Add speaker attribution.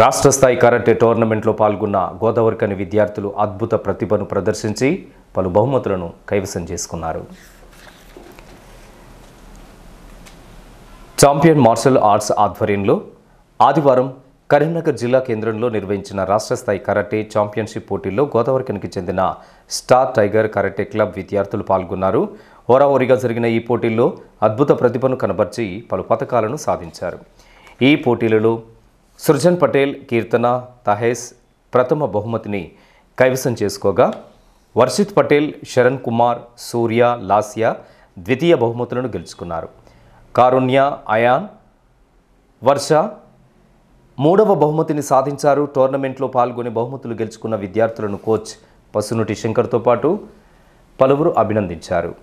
Speaker 1: రాష్ట్ర స్థాయి కరాటే టోర్నమెంట్లో పాల్గొన్న కని విద్యార్థులు అద్భుత ప్రతిభను ప్రదర్శించి పలు బహుమతులను కైవసం చేసుకున్నారు చాంపియన్ మార్షల్ ఆర్ట్స్ ఆధ్వర్యంలో ఆదివారం కరీంనగర్ జిల్లా కేంద్రంలో నిర్వహించిన రాష్ట్ర స్థాయి కరాటే ఛాంపియన్షిప్ పోటీల్లో గోదావరికనికి చెందిన స్టార్ టైగర్ కరాటే క్లబ్ విద్యార్థులు పాల్గొన్నారు ఓరావోరిగా జరిగిన ఈ పోటీల్లో అద్భుత ప్రతిభను కనబర్చి పలు పథకాలను సాధించారు ఈ పోటీలలో సృజన్ పటేల్ కీర్తన తహేస్ ప్రథమ బహుమతిని కైవసం చేసుకోగా వర్షిత్ పటేల్ శరణ్ కుమార్ సూర్య లాస్య ద్వితీయ బహుమతులను గెలుచుకున్నారు కారుణ్య అయాన్ వర్ష మూడవ బహుమతిని సాధించారు టోర్నమెంట్లో పాల్గొని బహుమతులు గెలుచుకున్న విద్యార్థులను కోచ్ పసునుటి శంకర్తో పాటు పలువురు అభినందించారు